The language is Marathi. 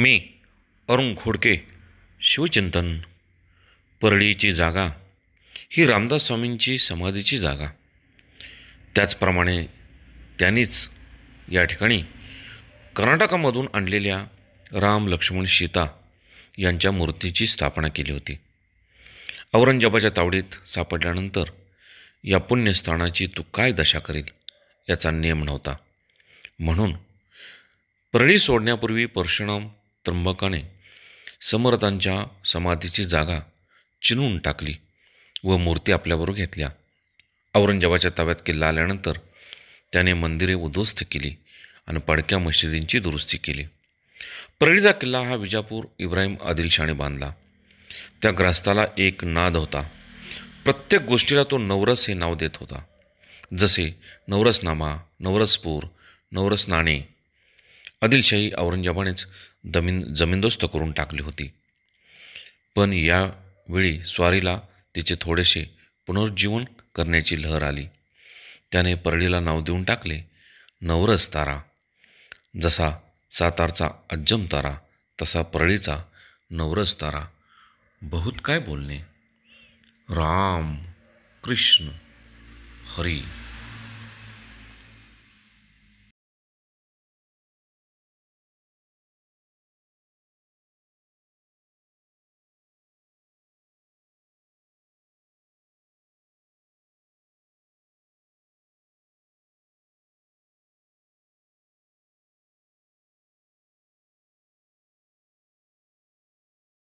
मी अरुण घोडके शिवचिंतन परळीची जागा ही रामदास स्वामींची समाधीची जागा त्याचप्रमाणे त्यांनीच या ठिकाणी कर्नाटकामधून आणलेल्या राम लक्ष्मण सीता यांच्या मूर्तीची स्थापना केली होती औरंगजेबाच्या तावडीत सापडल्यानंतर या पुण्यस्थानाची तू काय दशा करील याचा नियम नव्हता म्हणून परळी सोडण्यापूर्वी परशुराम त्र्यंबकाने समर्थांच्या समाधीची जागा चिनून टाकली व मूर्ती आपल्याबरोबर घेतल्या औरंगजेबाच्या ताब्यात किल्ला आल्यानंतर त्याने मंदिरे उद्ध्वस्त केली आणि पडक्या मशिदींची दुरुस्ती केली परळीचा किल्ला हा विजापूर इब्राहिम आदिलशाने बांधला त्या ग्रस्ताला एक नाद होता प्रत्येक गोष्टीला तो नवरस हे नाव देत होता जसे नवरसनामा नवरसपूर नवरस नाणे आदिलशाही औरंगजेबानेच जमीन जमीनदोस्त करून टाकली होती पण यावेळी स्वारीला तिचे थोडेसे पुनरुज्जीवन करण्याची लहर आली त्याने परळीला नाव देऊन टाकले नवरस तारा जसा सातारचा अज्जम तारा तसा परळीचा नवरस तारा बहुत काय बोलणे राम कृष्ण हरी